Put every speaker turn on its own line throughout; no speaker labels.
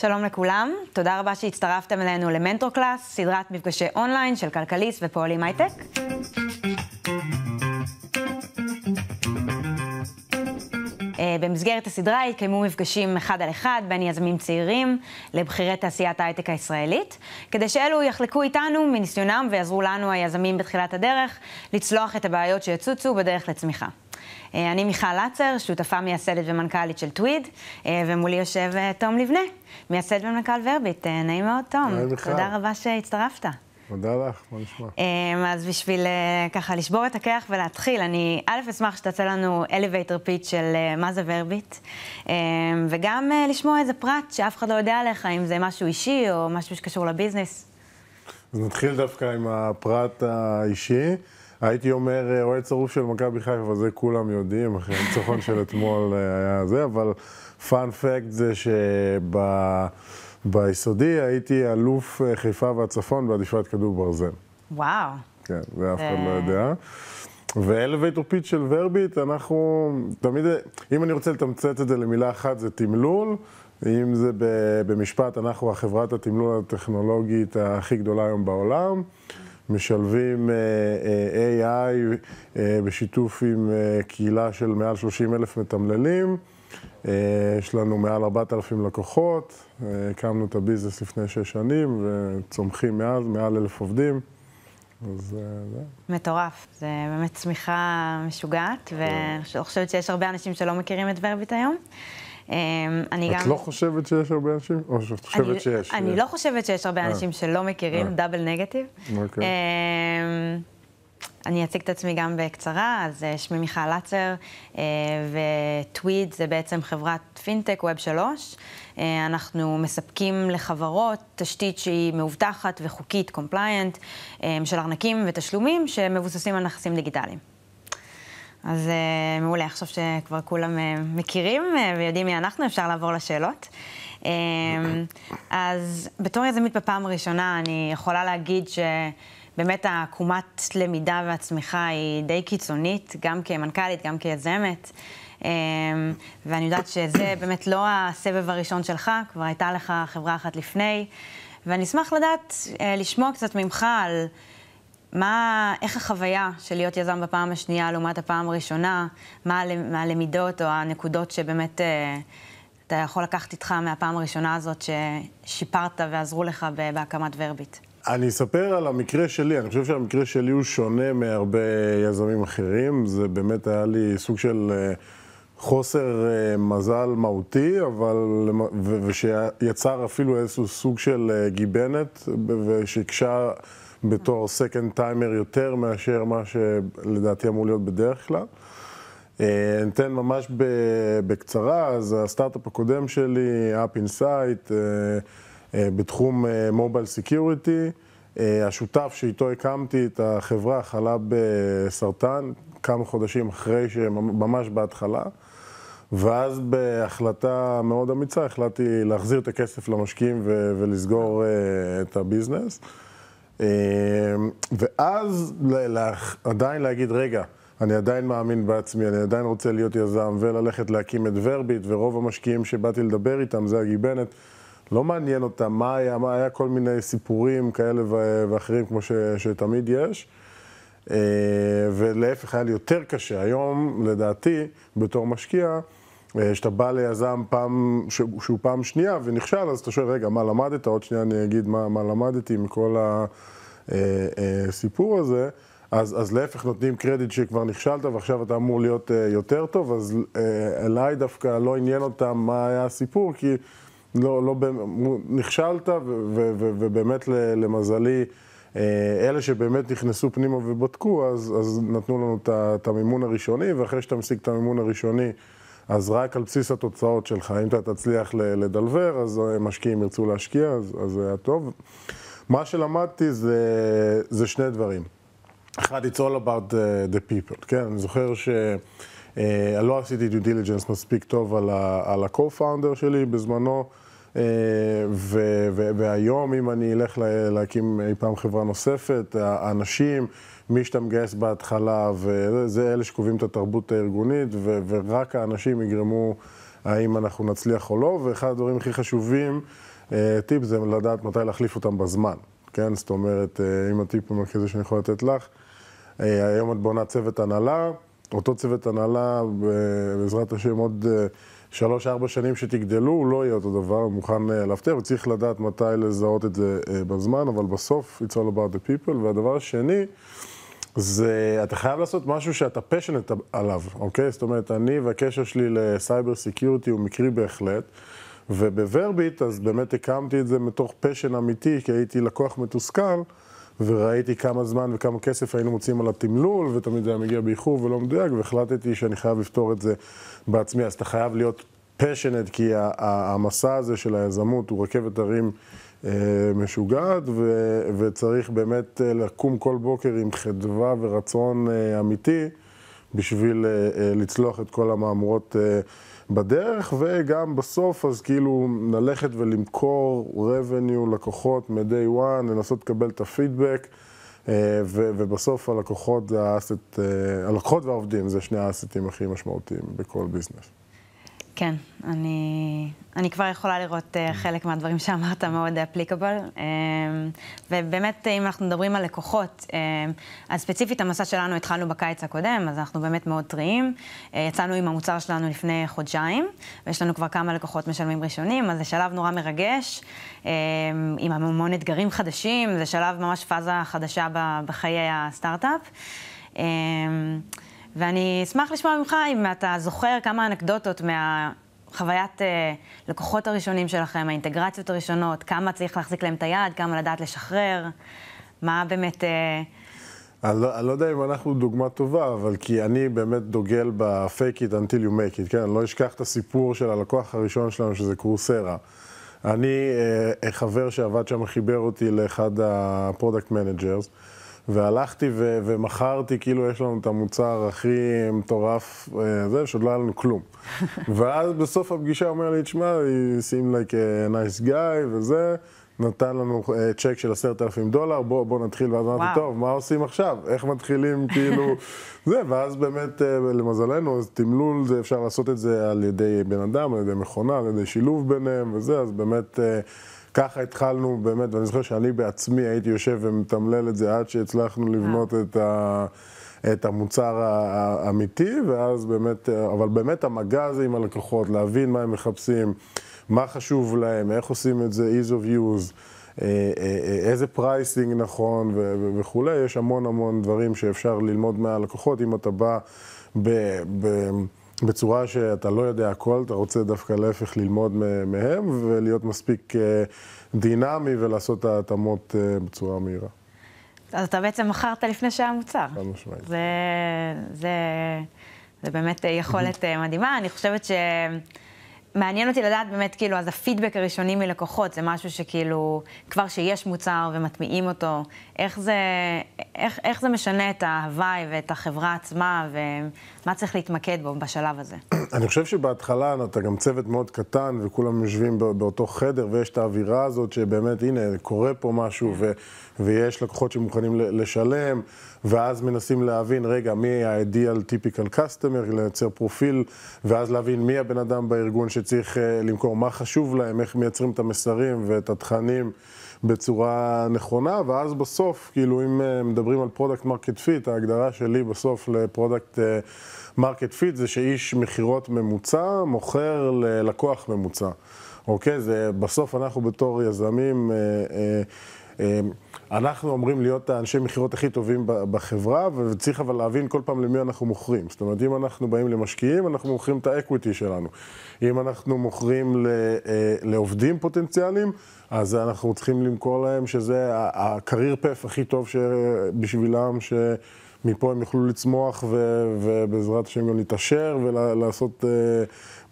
שלום לכולם, תודה רבה שהצטרפתם אלינו למנטור קלאס, סדרת מפגשי אונליין של כלכליסט ופועלים הייטק. אה, במסגרת הסדרה התקיימו מפגשים אחד על אחד בין יזמים צעירים לבכירי תעשיית ההייטק הישראלית, כדי שאלו יחלקו איתנו מניסיונם ויעזרו לנו היזמים בתחילת הדרך לצלוח את הבעיות שיצוצו בדרך לצמיחה. אה, אני מיכל לצר, שותפה מייסדת ומנכ"לית של טוויד, אה, ומולי יושב אה, תום לבנה, מייסד ומנכ"ל ורביט. נעים מאוד, תום. נעים תודה רבה שהצטרפת.
תודה לך, מה נשמע?
אז בשביל ככה לשבור את הקרח ולהתחיל, אני א' אשמח שתעשה לנו elevator pitch של מה זה ורביט, וגם לשמוע איזה פרט שאף אחד לא יודע עליך, אם זה משהו אישי או משהו שקשור לביזנס.
אז נתחיל דווקא עם הפרט האישי. הייתי אומר, אה, אוהד שרוף של מכבי חיפה, זה כולם יודעים, אחרי הניצחון של אתמול אה, היה זה, אבל פאנ פקט זה שביסודי הייתי אלוף אה, חיפה והצפון בעדיפת כדור ברזל. וואו. כן, זה אף אחד לא יודע. ואלווייטור פיט של ורביט, אנחנו תמיד, אם אני רוצה לתמצת את זה למילה אחת, זה תמלול. אם זה במשפט, אנחנו החברת התמלול הטכנולוגית הכי גדולה היום בעולם. משלבים אה, אה, AI אה, בשיתוף עם קהילה של מעל 30 אלף מתמללים. יש לנו מעל 4,000 לקוחות, הקמנו את הביזנס לפני שש שנים וצומחים מאז, מעל אלף עובדים. אז
מטורף, זה באמת צמיחה משוגעת, ואני חושבת שיש הרבה אנשים שלא מכירים את ורביט היום. אמ, אני את גם... לא
חושבת שיש הרבה אנשים? או שאת חושבת אני, שיש? אני אה. לא
חושבת שיש הרבה אה. אנשים שלא מכירים דאבל אה. נגטיב. אוקיי. אמ, אני אציג את עצמי גם בקצרה, אז שמי מיכל לצר, וטוויד זה בעצם חברת פינטק ווב שלוש. אנחנו מספקים לחברות תשתית שהיא מאובטחת וחוקית, קומפליינט, של ארנקים ותשלומים שמבוססים על נכסים דיגיטליים. אז uh, מעולה, עכשיו שכבר כולם uh, מכירים uh, ויודעים מי אנחנו, אפשר לעבור לשאלות. Uh, אז בתור יזמית בפעם הראשונה, אני יכולה להגיד שבאמת העקומת למידה והצמיחה היא די קיצונית, גם כמנכ"לית, גם כיזמת. Um, ואני יודעת שזה באמת לא הסבב הראשון שלך, כבר הייתה לך חברה אחת לפני. ואני אשמח לדעת, uh, לשמוע קצת ממך על... מה, איך החוויה של להיות יזם בפעם השנייה לעומת הפעם הראשונה? מה, מה הלמידות או הנקודות שבאמת אה, אתה יכול לקחת איתך מהפעם הראשונה הזאת ששיפרת ועזרו לך בהקמת ורביט?
אני אספר על המקרה שלי, אני חושב שהמקרה שלי הוא שונה מהרבה יזמים אחרים. זה באמת היה לי סוג של אה, חוסר אה, מזל מהותי, אבל... ושיצר אפילו איזשהו סוג של אה, גיבנת, ושהקשה... בתור סקנד טיימר יותר מאשר מה שלדעתי אמור להיות בדרך כלל. אתן אה, ממש בקצרה, אז הסטארט-אפ הקודם שלי, App Insight, אה, אה, בתחום מובייל סקיוריטי. השותף שאיתו הקמתי את החברה חלה בסרטן כמה חודשים אחרי, ממש בהתחלה. ואז בהחלטה מאוד אמיצה החלטתי להחזיר את הכסף למשקיעים ולסגור את הביזנס. אמ, ואז עדיין להגיד, רגע, אני עדיין מאמין בעצמי, אני עדיין רוצה להיות יזם וללכת להקים את ורביט, ורוב המשקיעים שבאתי לדבר איתם זה הגיבנת. לא מעניין אותם מה היה, מה היה כל מיני סיפורים כאלה ואחרים כמו ש, שתמיד יש. אמ, ולהפך היה לי יותר קשה. היום, לדעתי, בתור משקיע, אה, כשאתה בא ליזם פעם, שהוא, שהוא פעם שנייה ונכשל, אז אתה שואל, רגע, מה למדת? עוד שנייה אני אגיד מה, מה למדתי מכל הסיפור אה, אה, הזה. אז, אז להפך, נותנים קרדיט שכבר נכשלת ועכשיו אתה אמור להיות יותר טוב, אז אליי דווקא לא עניין אותם מה היה הסיפור, כי לא, לא, נכשלת, ו, ו, ו, ובאמת למזלי, אלה שבאמת נכנסו פנימה ובדקו, אז, אז נתנו לנו את המימון הראשוני, ואחרי שאתה משיג את המימון הראשוני, אז רק על בסיס התוצאות שלך, אם אתה תצליח לדלבר, אז אה, משקיעים ירצו להשקיע, אז, אז זה היה טוב. מה שלמדתי זה, זה שני דברים. אחד, it's all about the, אה, the people, כן? אני זוכר ש... אה, לא עשיתי דיו דיליג'נס מספיק טוב על, ה, על ה-co-founder שלי בזמנו, אה, ו, ו, והיום אם אני אלך לה, להקים אי פעם חברה נוספת, האנשים... מי שאתה מגייס בהתחלה, וזה אלה שקובעים את התרבות הארגונית, ו- ורק האנשים יגרמו האם אנחנו נצליח או לא, ואחד הדברים הכי חשובים, אה, טיפ זה לדעת מתי להחליף אותם בזמן, כן? זאת אומרת, אה, אם הטיפ המרכזי שאני יכול לתת לך, אה, היום את בונה צוות הנהלה, אותו צוות הנהלה, בעזרת השם עוד שלוש-ארבע שנים שתגדלו, הוא לא יהיה אותו דבר, הוא מוכן להפתיע, וצריך לדעת מתי לזהות את זה בזמן, אבל בסוף it's all about the people. והדבר השני, זה, אתה חייב לעשות משהו שאתה פשנט עליו, אוקיי? זאת אומרת, אני והקשר שלי לסייבר סיקיורטי הוא מקרי בהחלט. ובוורביט, אז באמת הקמתי את זה מתוך פשן אמיתי, כי הייתי לקוח מתוסכל, וראיתי כמה זמן וכמה כסף היינו מוצאים על התמלול, ותמיד זה היה מגיע באיחור ולא מדויק, והחלטתי שאני חייב לפתור את זה בעצמי. אז אתה חייב להיות פשנט, כי המסע הזה של היזמות הוא רכבת הרים אה, משוגעת, ו, וצריך באמת אה, לקום כל בוקר עם חדווה ורצון אה, אמיתי בשביל לצלוח את כל המהמורות בדרך, וגם בסוף אז כאילו ללכת ולמכור revenue לקוחות מ-day one, לנסות לקבל את הפידבק. ו- ובסוף הלקוחות, האסט, הלקוחות והעובדים זה שני האסטים הכי משמעותיים בכל ביזנס.
כן, אני, אני כבר יכולה לראות uh, חלק מהדברים שאמרת מאוד אפליקבל. אמ, um, ובאמת, אם אנחנו מדברים על לקוחות, um, אז ספציפית המסע שלנו התחלנו בקיץ הקודם, אז אנחנו באמת מאוד טריים. Uh, יצאנו עם המוצר שלנו לפני חודשיים, ויש לנו כבר כמה לקוחות משלמים ראשונים, אז זה שלב נורא מרגש, um, עם המון אתגרים חדשים, זה שלב ממש פאזה חדשה בחיי הסטארט-אפ. Um, ואני אשמח לשמוע ממך אם אתה זוכר כמה אנקדוטות מהחוויית אה, לקוחות הראשונים שלכם, האינטגרציות הראשונות, כמה צריך להחזיק להם את היד, כמה לדעת לשחרר, מה באמת... אה...
אני לא, אני לא יודע אם אנחנו דוגמה טובה, אבל כי אני באמת דוגל ב-fake it until you make it, כן? אני לא אשכח את הסיפור של הלקוח הראשון שלנו, שזה קורסרה. אני, אה, חבר שעבד שם, חיבר אותי לאחד הפרודקט מנג'רס. והלכתי ו- ומכרתי, כאילו יש לנו את המוצר הכי מטורף, אה, זה, שעוד לא היה לנו כלום. ואז בסוף הפגישה הוא אומר לי, תשמע, he seemed like a nice guy וזה, נתן לנו אה, צ'ק של עשרת אלפים דולר, בוא, בוא נתחיל, ואז אמרתי, טוב, מה עושים עכשיו? איך מתחילים, כאילו, זה, ואז באמת, אה, למזלנו, אז תמלול, זה, אפשר לעשות את זה על ידי בן אדם, על ידי מכונה, על ידי שילוב ביניהם וזה, אז באמת... ככה התחלנו באמת, ואני זוכר שאני בעצמי הייתי יושב ומתמלל את זה עד שהצלחנו אה. לבנות את, ה, את המוצר האמיתי, ואז באמת, אה, אבל באמת המגע הזה עם הלקוחות, להבין מה הם מחפשים, מה חשוב להם, איך עושים את זה, ease of use. אה, איזה פרייסינג נכון וכולי, יש המון המון דברים שאפשר ללמוד מהלקוחות, אם אתה בא ב... ב בצורה שאתה לא יודע הכל, אתה רוצה דווקא להפך ללמוד מהם ולהיות מספיק אה, דינמי ולעשות את ההתאמות אה, בצורה מהירה.
אז אתה בעצם מכרת לפני שהיה מוצר. חד משמעית. זה, זה, זה באמת יכולת אה, מדהימה. אני חושבת ש... מעניין אותי לדעת באמת, כאילו, אז הפידבק הראשוני מלקוחות זה משהו שכאילו, כבר שיש מוצר ומטמיעים אותו, איך זה, איך, איך זה משנה את ההוואי ואת החברה עצמה, ומה צריך להתמקד בו בשלב הזה?
אני חושב שבהתחלה אתה גם צוות מאוד קטן, וכולם יושבים באותו חדר, ויש את האווירה הזאת שבאמת, הנה, קורה פה משהו, ו, ויש לקוחות שמוכנים לשלם, ואז מנסים להבין, רגע, מי ה-ideal typical customer, לייצר פרופיל, ואז להבין מי הבן אדם בארגון שצריך אה, למכור, מה חשוב להם, איך מייצרים את המסרים ואת התכנים. בצורה נכונה, ואז בסוף, כאילו אם אה, מדברים על פרודקט מרקט פיט, ההגדרה שלי בסוף לפרודקט מרקט פיט זה שאיש מכירות ממוצע מוכר ללקוח ממוצע. אוקיי? זה בסוף אנחנו בתור יזמים... אה, אה, אמ, אנחנו אמורים להיות האנשי מכירות הכי טובים בחברה, וצריך אבל להבין כל פעם למי אנחנו מוכרים. זאת אומרת, אם אנחנו באים למשקיעים, אנחנו מוכרים את האקוויטי שלנו. אם אנחנו מוכרים אה, לעובדים פוטנציאליים, אז אנחנו צריכים למכור להם שזה ה-career path הכי טוב בשבילם, ש... מפה הם יוכלו לצמוח ו- ובעזרת השם גם להתעשר ולעשות uh,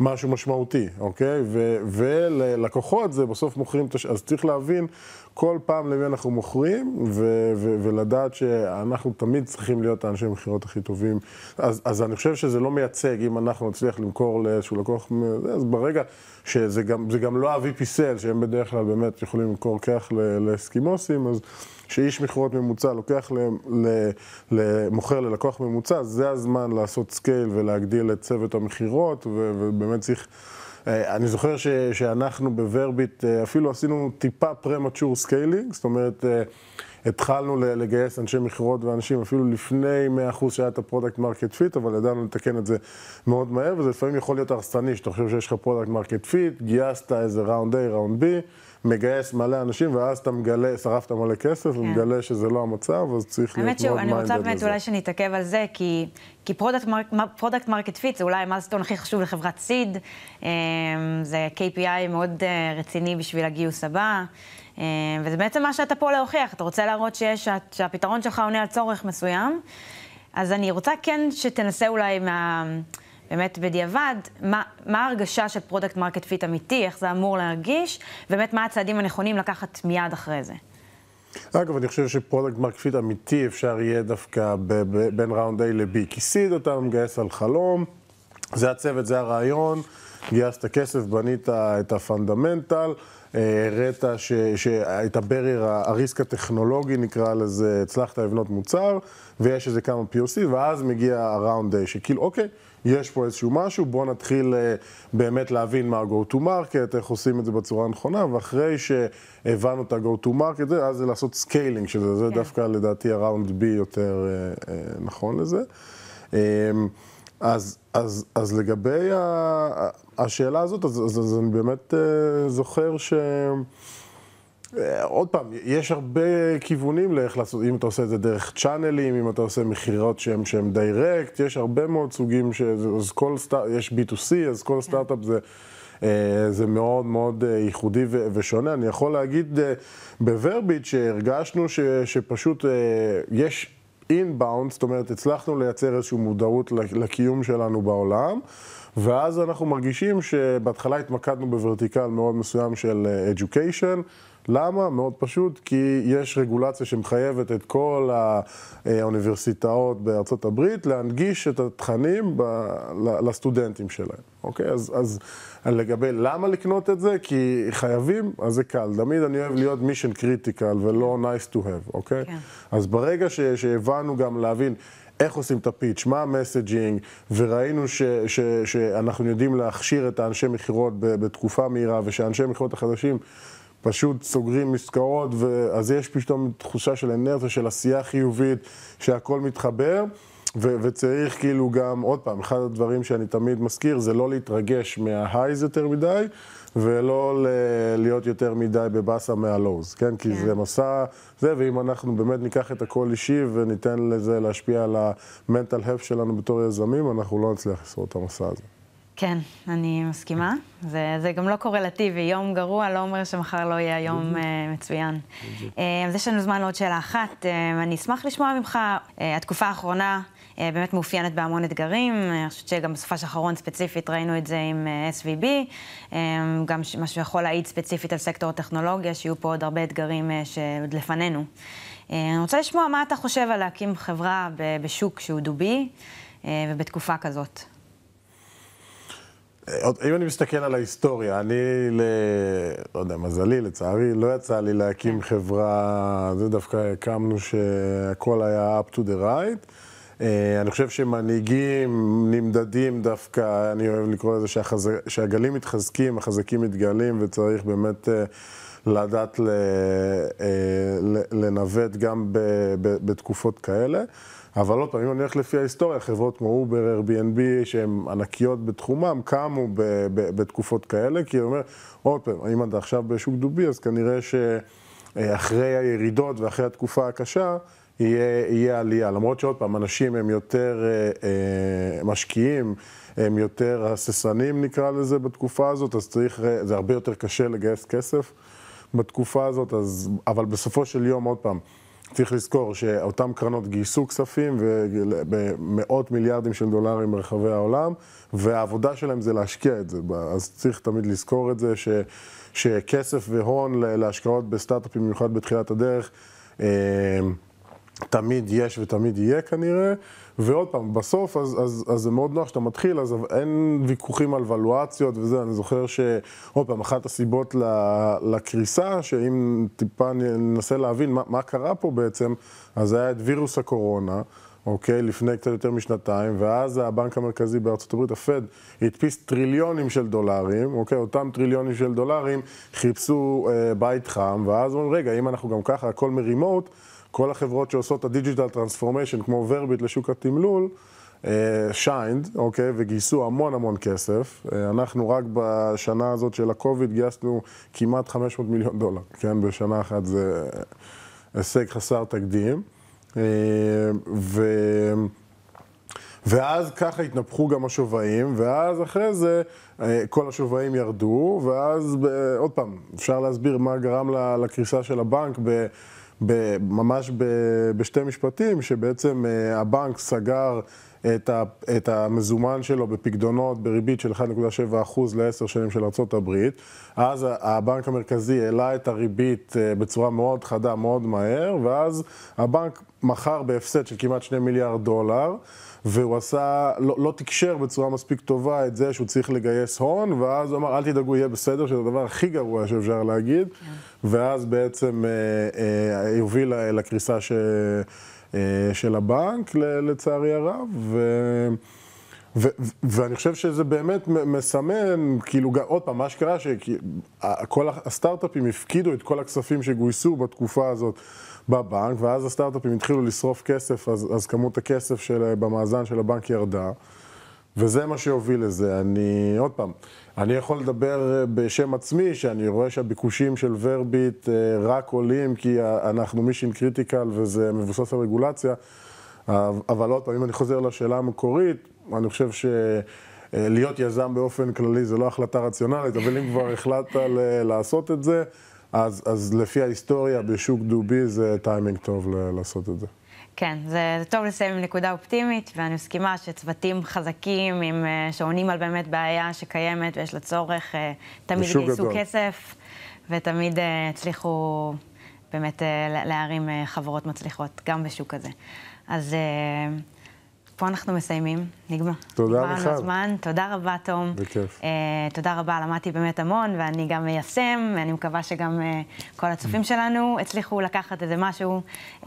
משהו משמעותי, אוקיי? ו- וללקוחות זה בסוף מוכרים, תש- אז צריך להבין כל פעם למי אנחנו מוכרים ו- ו- ולדעת שאנחנו תמיד צריכים להיות האנשי המכירות הכי טובים. אז, אז אני חושב שזה לא מייצג אם אנחנו נצליח למכור לאיזשהו לקוח, אז ברגע שזה גם, גם לא אבי פיסל, שהם בדרך כלל באמת יכולים למכור כך לאסקימוסים, אז... שאיש מכירות ממוצע לוקח, למוכר ללקוח ממוצע, זה הזמן לעשות סקייל ולהגדיל את צוות המכירות, ובאמת צריך... אה, אני זוכר ש, שאנחנו בוורביט אה, אפילו עשינו טיפה פרמצ'ור סקיילינג, זאת אומרת, אה, התחלנו לגייס אנשי מכירות ואנשים אפילו לפני 100% שהיה את הפרודקט מרקט פיט, אבל ידענו לתקן את זה מאוד מהר, וזה לפעמים יכול להיות הרסני, שאתה חושב שיש לך פרודקט מרקט פיט, גייסת איזה ראונד A, ראונד B. מגייס מלא אנשים, ואז אתה מגלה, שרפת מלא כסף, כן. ומגלה שזה לא המצב, אז צריך להיות מאוד מיינדד לזה. האמת שאני רוצה באמת אולי
שנתעכב על זה, כי, כי פרודקט מרקט פיט זה אולי המאסטון הכי חשוב לחברת סיד, אה, זה KPI מאוד אה, רציני בשביל הגיוס הבא. אה, וזה בעצם מה שאתה פה להוכיח, אתה רוצה להראות שיש, שהפתרון שלך עונה על צורך מסוים. אז אני רוצה כן שתנסה אולי מה... באמת בדיעבד, מה, מה ההרגשה של פרודקט מרקט פיט אמיתי, איך זה אמור להרגיש, ובאמת מה הצעדים הנכונים לקחת מיד אחרי זה.
אגב, אני חושב שפרודקט מרקט פיט אמיתי אפשר יהיה דווקא בין ראונד A ל-B, כי סיד אתה מגייס על חלום, זה הצוות, זה הרעיון, גייסת כסף, בנית את הפונדמנטל. אה, הראת ש, ברייר, הריסק הטכנולוגי נקרא לזה, הצלחת לבנות מוצר, ויש איזה כמה POC, ואז מגיע הראונד A, שכאילו, אוקיי, יש פה איזשהו משהו, בואו נתחיל אה, באמת להבין מה ה-go to market, איך עושים את זה בצורה הנכונה, ואחרי שהבנו את ה-go to market, אז זה לעשות סקיילינג של זה, זה כן. דווקא לדעתי ה-round B יותר אה, אה, נכון לזה. אמ, אז, אז, אז לגבי ה, השאלה הזאת, אז, אז, אז אני באמת זוכר ש... אה, עוד פעם, יש הרבה כיוונים לאיך לעשות, אם אתה עושה את זה דרך צ'אנלים, אם אתה עושה מכירות שהן שהן דיירקט, יש הרבה מאוד סוגים, ש... אז כל סטארט, יש B2C, אז כל כן. סטארט-אפ זה... אה, זה מאוד מאוד אה, ייחודי ושונה. אני יכול להגיד בוורביט שהרגשנו ש, שפשוט יש אינבאונד, זאת אומרת הצלחנו לייצר איזושהי מודעות לקיום שלנו בעולם, ואז אנחנו מרגישים שבהתחלה התמקדנו בוורטיקל מאוד מסוים של education. למה? מאוד פשוט, כי יש רגולציה שמחייבת את כל האוניברסיטאות בארצות הברית להנגיש את התכנים ב, לסטודנטים שלהם, אוקיי? אז, אז לגבי למה לקנות את זה, כי חייבים, אז זה קל. תמיד אני אוהב להיות מישן קריטיקל ולא כן. nice to have, אוקיי? כן. אז ברגע ש, שהבנו גם להבין... איך עושים את הפיץ', מה המסג'ינג, וראינו ש, ש, שאנחנו יודעים להכשיר את האנשי מכירות בתקופה מהירה, ושאנשי מכירות החדשים פשוט סוגרים עסקאות, אז יש פתאום תחושה של אנרציה, של עשייה חיובית, שהכל מתחבר. ו- וצריך כאילו גם, עוד פעם, אחד הדברים שאני תמיד מזכיר, זה לא להתרגש מההייז יותר מדי, ולא ל- להיות יותר מדי בבאסה מהלואוז, כן? כי כן. זה מסע, זה, ואם אנחנו באמת ניקח את הכל אישי וניתן לזה להשפיע על המנטל הפ שלנו בתור יזמים, אנחנו לא נצליח לשרוד את המסע הזה.
כן, אני מסכימה. זה, זה גם לא קורלטיבי. יום גרוע לא אומר שמחר לא יהיה יום uh, מצוין. אה, אז יש לנו זמן לעוד שאלה אחת. Uh, אני אשמח לשמוע ממך, uh, התקופה האחרונה uh, באמת מאופיינת בהמון אתגרים. Uh, אני חושבת שגם בסופה של האחרון ספציפית ראינו את זה עם uh, SVB, um, גם מה שיכול להעיד ספציפית על סקטור הטכנולוגיה, שיהיו פה עוד הרבה אתגרים uh, שעוד לפנינו. Uh, אני רוצה לשמוע מה אתה חושב על להקים חברה בשוק שהוא דובי uh, ובתקופה כזאת.
אם אני מסתכל על ההיסטוריה, אני, ל... לא יודע, מזלי, לצערי, לא יצא לי להקים כן. חברה, זה דווקא הקמנו שהכל היה up to the right. אה, אני חושב שמנהיגים נמדדים דווקא, אני אוהב לקרוא לזה שהחז... שהגלים מתחזקים, החזקים מתגלים, וצריך באמת אה, לדעת אה, ל... לנווט גם ב... ב... בתקופות כאלה. אבל עוד פעם, אם אני הולך לפי ההיסטוריה, חברות כמו אובר, Airbnb, שהן ענקיות בתחומם, קמו ב- ב- בתקופות כאלה, כי הוא אומר, עוד פעם, אם אתה עכשיו בשוק דובי, אז כנראה שאחרי הירידות ואחרי התקופה הקשה, יהיה, יהיה עלייה. למרות שעוד פעם, אנשים הם יותר אה, אה משקיעים, הם יותר הססנים נקרא לזה בתקופה הזאת, אז צריך, אה, זה הרבה יותר קשה לגייס כסף בתקופה הזאת, אז, אבל בסופו של יום, עוד פעם, צריך לזכור שאותן קרנות גייסו כספים במאות מיליארדים של דולרים ברחבי העולם, והעבודה שלהם זה להשקיע את זה, אז צריך תמיד לזכור את זה, ש, שכסף והון להשקעות בסטארט-אפים, במיוחד בתחילת הדרך, אה, תמיד יש ותמיד יהיה כנראה, ועוד פעם, בסוף אז, אז, אז זה מאוד נוח שאתה מתחיל, אז אין ויכוחים על ולואציות וזה, אני זוכר שעוד פעם, אחת הסיבות לקריסה, שאם טיפה ננסה להבין מה, מה קרה פה בעצם, אז היה את וירוס הקורונה, אוקיי? לפני קצת יותר משנתיים, ואז הבנק המרכזי בארצות הברית, הפד, הדפיס טריליונים של דולרים, אוקיי? אותם טריליונים של דולרים חיפשו אה, בית חם, ואז אומרים, רגע, אם אנחנו גם ככה הכל מרימות, כל החברות שעושות את הדיג'יטל טרנספורמיישן, כמו ורביט לשוק התמלול, שיינד, אה, אוקיי, וגייסו המון המון כסף. אה, אנחנו רק בשנה הזאת של הקוביד גייסנו כמעט 500 מיליון דולר, כן? בשנה אחת זה הישג חסר תקדים. אה, ו... ואז ככה התנפחו גם השווים, ואז אחרי זה כל השווים ירדו, ואז עוד פעם, אפשר להסביר מה גרם לקריסה של הבנק ב... ממש בשתי משפטים, שבעצם אה, הבנק סגר את, המזומן שלו בפקדונות בריבית של 1.7% לעשר שנים של ארה"ב, אז הבנק המרכזי העלה את הריבית אה, בצורה מאוד חדה, מאוד מהר, ואז הבנק מכר בהפסד של כמעט 2 מיליארד דולר. והוא עשה, לא, לא תקשר בצורה מספיק טובה את זה שהוא צריך לגייס הון, ואז הוא אמר, אל תדאגו, יהיה בסדר, שזה הדבר הכי גרוע שאפשר להגיד, yeah. כן. ואז בעצם אה, אה, הוביל אה, לקריסה ש, אה, של הבנק, ל, לצערי הרב, ו... ו- ואני חושב שזה באמת מסמן, כאילו, עוד פעם, מה שקרה, שכל הסטארט-אפים הפקידו את כל הכספים שגויסו בתקופה הזאת בבנק, ואז הסטארט-אפים התחילו לשרוף כסף, אז, אז כמות הכסף של, אה, במאזן של הבנק ירדה, וזה מה שהוביל לזה. אני, עוד פעם, אני יכול לדבר אה, בשם עצמי, שאני רואה שהביקושים של ורביט אה, רק עולים, כי אנחנו מישין קריטיקל וזה מבוסס על רגולציה, אבל עוד פעם, אם אני חוזר לשאלה המקורית, אני חושב ש... להיות יזם באופן כללי זה לא החלטה רציונלית, אבל אם כבר החלטת לעשות את זה, אז, אז לפי ההיסטוריה, בשוק דובי זה טיימינג טוב לעשות את זה.
כן, זה, זה טוב לסיים עם נקודה אופטימית, ואני מסכימה שצוותים חזקים, עם, אה, שעונים על באמת בעיה שקיימת ויש לה צורך, אה, תמיד גייסו כסף, ותמיד אה, הצליחו באמת להרים חברות מצליחות, גם בשוק הזה. אז... פה אנחנו מסיימים, נגמר. תודה לך. נגמר הזמן, תודה רבה, תום. בכיף. Uh, תודה רבה, למדתי באמת המון, ואני גם מיישם, ואני מקווה שגם uh, כל הצופים שלנו הצליחו לקחת איזה משהו, uh,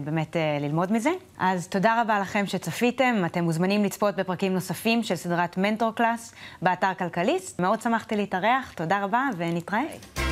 ובאמת uh, ללמוד מזה. אז תודה רבה לכם שצפיתם, אתם מוזמנים לצפות בפרקים נוספים של סדרת מנטור קלאס באתר כלכליסט. מאוד שמחתי להתארח, תודה רבה, ונתראה.